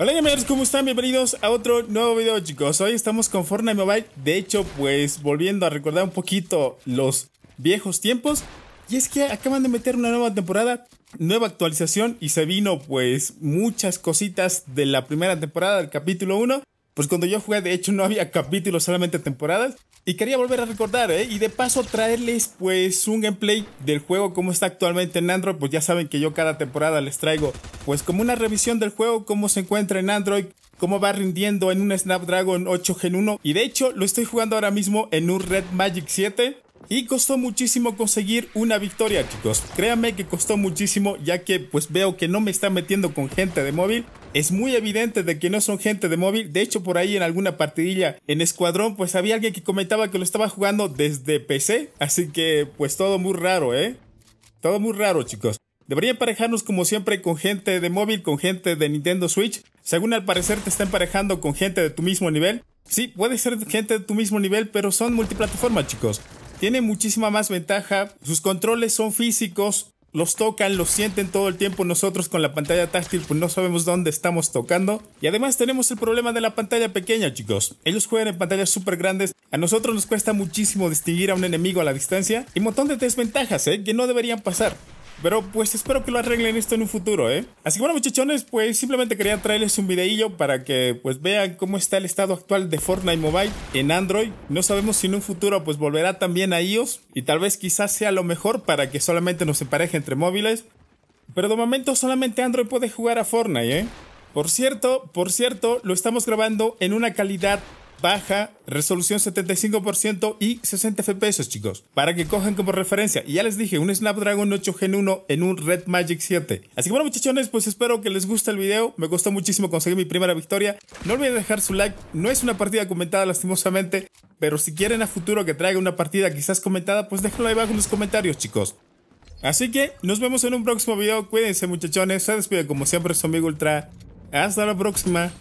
Hola gamers, ¿cómo están? Bienvenidos a otro nuevo video chicos Hoy estamos con Fortnite Mobile De hecho, pues volviendo a recordar un poquito los viejos tiempos Y es que acaban de meter una nueva temporada Nueva actualización y se vino pues muchas cositas de la primera temporada del capítulo 1 Pues cuando yo jugué de hecho no había capítulos, solamente temporadas y quería volver a recordar, ¿eh? Y de paso traerles pues un gameplay del juego como está actualmente en Android. Pues ya saben que yo cada temporada les traigo pues como una revisión del juego, cómo se encuentra en Android, cómo va rindiendo en un Snapdragon 8 Gen 1. Y de hecho lo estoy jugando ahora mismo en un Red Magic 7. Y costó muchísimo conseguir una victoria, chicos. Créanme que costó muchísimo, ya que pues veo que no me está metiendo con gente de móvil es muy evidente de que no son gente de móvil. De hecho, por ahí en alguna partidilla en Escuadrón, pues había alguien que comentaba que lo estaba jugando desde PC. Así que, pues todo muy raro, ¿eh? Todo muy raro, chicos. Debería emparejarnos como siempre con gente de móvil, con gente de Nintendo Switch. Según al parecer te está emparejando con gente de tu mismo nivel. Sí, puede ser gente de tu mismo nivel, pero son multiplataforma, chicos. Tiene muchísima más ventaja. Sus controles son físicos, los tocan, los sienten todo el tiempo. Nosotros con la pantalla táctil pues no sabemos dónde estamos tocando. Y además tenemos el problema de la pantalla pequeña, chicos. Ellos juegan en pantallas súper grandes. A nosotros nos cuesta muchísimo distinguir a un enemigo a la distancia. Y un montón de desventajas, ¿eh? Que no deberían pasar. Pero pues espero que lo arreglen esto en un futuro, ¿eh? Así que bueno muchachones, pues simplemente quería traerles un videillo para que pues vean cómo está el estado actual de Fortnite Mobile en Android. No sabemos si en un futuro pues volverá también a iOS y tal vez quizás sea lo mejor para que solamente nos empareje entre móviles. Pero de momento solamente Android puede jugar a Fortnite, ¿eh? Por cierto, por cierto, lo estamos grabando en una calidad baja, resolución 75% y 60 FPS, chicos, para que cojan como referencia. Y ya les dije, un Snapdragon 8 Gen 1 en un Red Magic 7. Así que bueno, muchachones, pues espero que les guste el video. Me costó muchísimo conseguir mi primera victoria. No olviden dejar su like. No es una partida comentada, lastimosamente, pero si quieren a futuro que traiga una partida quizás comentada, pues déjenlo ahí abajo en los comentarios, chicos. Así que nos vemos en un próximo video. Cuídense, muchachones. Se despide como siempre su amigo Ultra. Hasta la próxima.